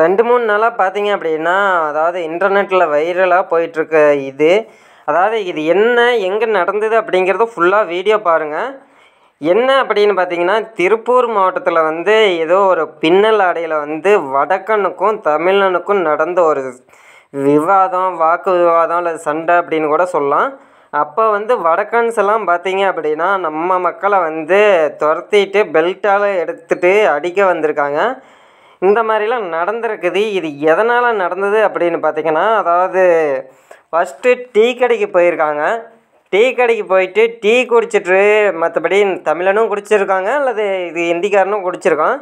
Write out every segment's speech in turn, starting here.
ரெண்டு மூணு நாளாக பார்த்தீங்க அப்படின்னா அதாவது இன்டர்நெட்டில் வைரலாக போயிட்டுருக்க இது அதாவது இது என்ன எங்கே நடந்தது அப்படிங்கிறத ஃபுல்லாக வீடியோ பாருங்கள் என்ன அப்படின்னு பார்த்தீங்கன்னா திருப்பூர் மாவட்டத்தில் வந்து ஏதோ ஒரு பின்னல் ஆடையில் வந்து வடக்கனுக்கும் தமிழனுக்கும் நடந்த ஒரு விவாதம் வாக்கு விவாதம் இல்லை சண்டை அப்படின்னு கூட சொல்லலாம் அப்போ வந்து வடக்கன்ஸ் எல்லாம் பார்த்தீங்க அப்படின்னா நம்ம மக்களை வந்து துரத்திட்டு பெல்ட்டால் எடுத்துகிட்டு அடிக்க வந்திருக்காங்க இந்த மாதிரிலாம் நடந்திருக்குது இது எதனால் நடந்தது அப்படின்னு பார்த்திங்கன்னா அதாவது ஃபஸ்ட்டு டீ கடைக்கு போயிருக்காங்க டீ கடைக்கு போயிட்டு டீ குடிச்சிட்டு மற்றபடி தமிழனும் குடிச்சிருக்காங்க அல்லது இது ஹிந்திக்காரனும் குடிச்சிருக்கான்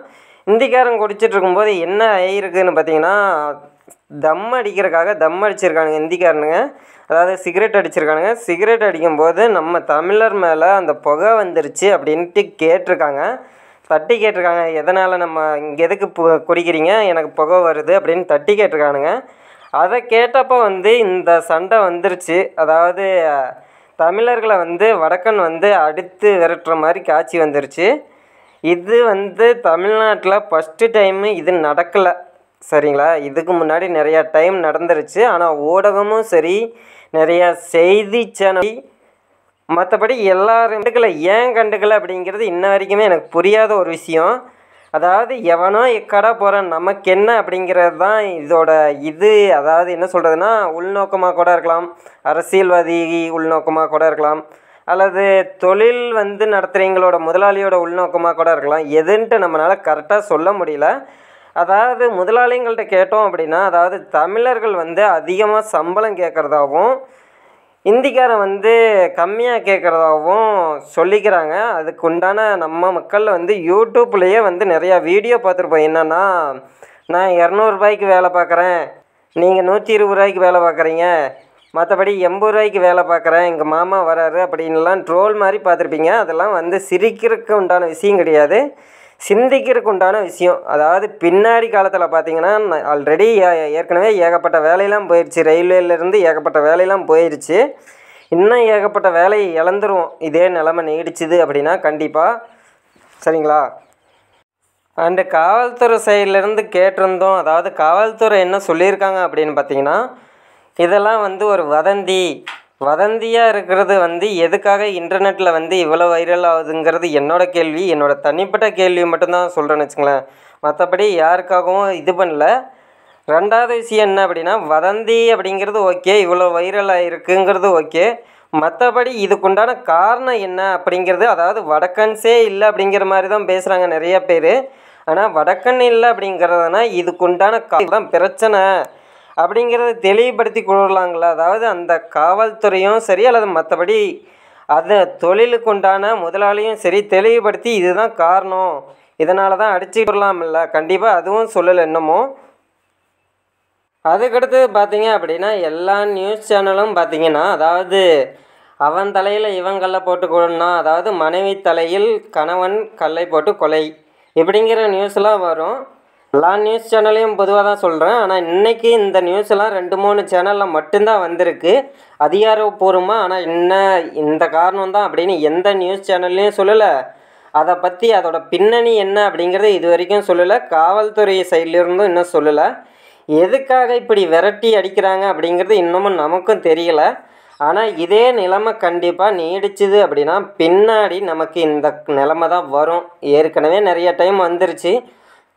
ஹிந்திக்காரன் குடிச்சிட்டு இருக்கும்போது என்ன ஆகிருக்குன்னு பார்த்தீங்கன்னா தம் அடிக்கிறக்காக தம் அடிச்சிருக்கானுங்க ஹிந்திக்காரனுங்க அதாவது சிகரெட் அடிச்சிருக்கானுங்க சிகரெட் அடிக்கும்போது நம்ம தமிழர் மேலே அந்த புகை வந்துருச்சு அப்படின்ட்டு கேட்டிருக்காங்க தட்டி கேட்டிருக்காங்க எதனால் நம்ம இங்கே எதுக்கு பு குடிக்கிறீங்க எனக்கு புகை வருது அப்படின்னு தட்டி கேட்டிருக்கானுங்க அதை கேட்டப்போ வந்து இந்த சண்டை வந்துருச்சு அதாவது தமிழர்களை வந்து வடக்கன் வந்து அடித்து விரட்டுற மாதிரி காட்சி வந்துருச்சு இது வந்து தமிழ்நாட்டில் ஃபஸ்ட்டு டைமு இது நடக்கலை சரிங்களா இதுக்கு முன்னாடி நிறையா டைம் நடந்துருச்சு ஆனால் ஊடகமும் சரி நிறையா செய்தி சேனல் மற்றபடி எல்லாரும் கண்டுக்கலை ஏன் கண்டுக்கலை அப்படிங்கிறது இன்ன வரைக்குமே எனக்கு புரியாத ஒரு விஷயம் அதாவது எவனோ எக்கடா போகிறான் நமக்கு என்ன அப்படிங்கிறது தான் இதோட இது அதாவது என்ன சொல்கிறதுனா உள்நோக்கமாக கூட இருக்கலாம் அரசியல்வாதி உள்நோக்கமாக கூட இருக்கலாம் அல்லது தொழில் வந்து நடத்துகிறவங்களோட முதலாளியோட உள்நோக்கமாக கூட இருக்கலாம் எதுன்ட்டு நம்மளால் கரெக்டாக சொல்ல முடியல அதாவது முதலாளிங்கள்ட்ட கேட்டோம் அப்படின்னா அதாவது தமிழர்கள் வந்து அதிகமாக சம்பளம் கேட்குறதாகவும் ஹிந்திக்காரன் வந்து கம்மியாக கேட்குறதாகவும் சொல்லிக்கிறாங்க அதுக்கு உண்டான நம்ம மக்கள் வந்து யூடியூப்லேயே வந்து நிறையா வீடியோ பார்த்துருப்போம் என்னென்னா நான் இரநூறுபாய்க்கு வேலை பார்க்குறேன் நீங்கள் நூற்றி இருபது ரூபாய்க்கு வேலை பார்க்குறீங்க மற்றபடி எண்பது ரூபாய்க்கு வேலை பார்க்குறேன் எங்கள் மாமா வராரு அப்படின்லாம் ட்ரோல் மாதிரி பார்த்துருப்பீங்க அதெல்லாம் வந்து சிரிக்கிறதுக்கு உண்டான விஷயம் கிடையாது சிந்திக்கிறதுக்கு உண்டான விஷயம் அதாவது பின்னாடி காலத்தில் பார்த்தீங்கன்னா ஆல்ரெடி ஏற்கனவே ஏகப்பட்ட வேலையெல்லாம் போயிடுச்சு ரயில்வேலேருந்து ஏகப்பட்ட வேலையெல்லாம் போயிடுச்சு இன்னும் ஏகப்பட்ட வேலையை இழந்துருவோம் இதே நிலமை நீடிச்சுது அப்படின்னா கண்டிப்பாக சரிங்களா அண்டு காவல்துறை சைட்லேருந்து கேட்டிருந்தோம் அதாவது காவல்துறை என்ன சொல்லியிருக்காங்க அப்படின்னு பார்த்தீங்கன்னா இதெல்லாம் வந்து ஒரு வதந்தி வதந்தியாக இருக்கிறது வந்து எதுக்காக இன்டர்நெட்டில் வந்து இவ்வளோ வைரல் ஆகுதுங்கிறது என்னோடய கேள்வி என்னோடய தனிப்பட்ட கேள்வி மட்டும்தான் சொல்கிறேன்னு வச்சுங்களேன் மற்றபடி யாருக்காகவும் இது பண்ணல ரெண்டாவது விஷயம் என்ன அப்படின்னா வதந்தி அப்படிங்கிறது ஓகே இவ்வளோ வைரல் ஆகிருக்குங்கிறது ஓகே மற்றபடி இதுக்குண்டான காரணம் என்ன அப்படிங்கிறது அதாவது வடக்கன்ஸே இல்லை அப்படிங்கிற மாதிரி தான் பேசுகிறாங்க நிறைய பேர் ஆனால் வடக்கன் இல்லை அப்படிங்கிறதுனா இதுக்குண்டான கா தான் பிரச்சனை அப்படிங்கிறத தெளிவுபடுத்தி கொடுக்கலாங்களா அதாவது அந்த காவல்துறையும் சரி அல்லது மற்றபடி அது தொழிலுக்கு உண்டான முதலாளியும் சரி தெளிவுபடுத்தி இதுதான் காரணம் இதனால தான் அடிச்சுடலாமில்ல கண்டிப்பாக அதுவும் சொல்லலை என்னமோ அதுக்கடுத்து பார்த்தீங்க அப்படின்னா எல்லா நியூஸ் சேனலும் பார்த்தீங்கன்னா அதாவது அவன் தலையில் இவன் கல்லை போட்டு கொடுனா அதாவது மனைவி தலையில் கணவன் கல்லை போட்டு கொலை இப்படிங்கிற நியூஸ்லாம் வரும் எல்லா நியூஸ் சேனலையும் பொதுவாக தான் சொல்கிறேன் ஆனால் இன்றைக்கி இந்த நியூஸ்லாம் ரெண்டு மூணு சேனலில் மட்டும்தான் வந்திருக்கு அதிகாரப்பூர்வமாக ஆனால் என்ன இந்த காரணம் தான் அப்படின்னு எந்த நியூஸ் சேனல்லையும் சொல்லலை அதை பற்றி அதோட பின்னணி என்ன அப்படிங்கிறது இது வரைக்கும் சொல்லலை காவல்துறை சைட்லேருந்தும் இன்னும் சொல்லலை எதுக்காக இப்படி விரட்டி அடிக்கிறாங்க அப்படிங்கிறது இன்னமும் நமக்கும் தெரியல ஆனால் இதே நிலைமை கண்டிப்பாக நீடிச்சுது அப்படின்னா பின்னாடி நமக்கு இந்த நிலமை தான் வரும் ஏற்கனவே நிறைய டைம் வந்துருச்சு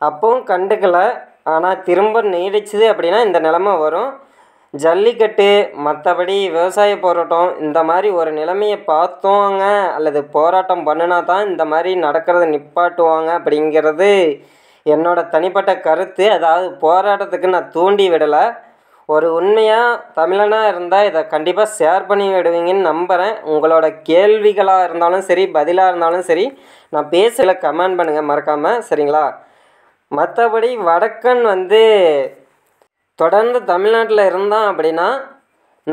அப்போவும் கண்டுக்கலை ஆனால் திரும்ப நீடிச்சுது அப்படின்னா இந்த நிலமை வரும் ஜல்லிக்கட்டு மற்றபடி விவசாய போராட்டம் இந்த மாதிரி ஒரு நிலைமையை பார்த்தோங்க அல்லது போராட்டம் பண்ணினா தான் இந்த மாதிரி நடக்கிறத நிப்பாட்டுவாங்க அப்படிங்கிறது என்னோடய தனிப்பட்ட கருத்து அதாவது போராட்டத்துக்கு நான் தூண்டி விடலை ஒரு உண்மையாக தமிழனாக இருந்தால் இதை கண்டிப்பாக ஷேர் பண்ணி விடுவீங்கன்னு நம்புகிறேன் உங்களோட கேள்விகளாக இருந்தாலும் சரி பதிலாக இருந்தாலும் சரி நான் பேசல கமெண்ட் பண்ணுங்கள் மறக்காமல் சரிங்களா மற்றபடி வடக்கன் வந்து தொடர்ந்து தமிழ்நாட்டில் இருந்தோம் அப்படின்னா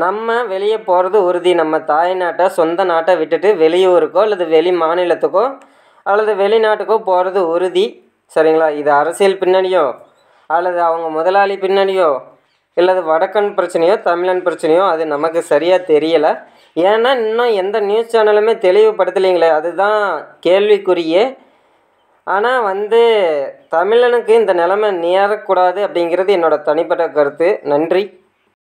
நம்ம வெளியே போகிறது உறுதி நம்ம தாய்நாட்டை சொந்த நாட்டை விட்டுட்டு வெளியூருக்கோ அல்லது வெளி மாநிலத்துக்கோ அல்லது வெளிநாட்டுக்கோ போகிறது உறுதி சரிங்களா இது அரசியல் பின்னணியோ அல்லது அவங்க முதலாளி பின்னணியோ இல்லது வடக்கன் பிரச்சனையோ தமிழன் பிரச்சனையோ அது நமக்கு சரியாக தெரியலை ஏன்னா இன்னும் எந்த நியூஸ் சேனலுமே தெளிவுபடுத்தலைங்களே அதுதான் கேள்விக்குரியே ஆனால் வந்து தமிழனுக்கு இந்த நிலமை நேரக்கூடாது அப்படிங்கிறது என்னோடய தனிப்பட்ட கருத்து நன்றி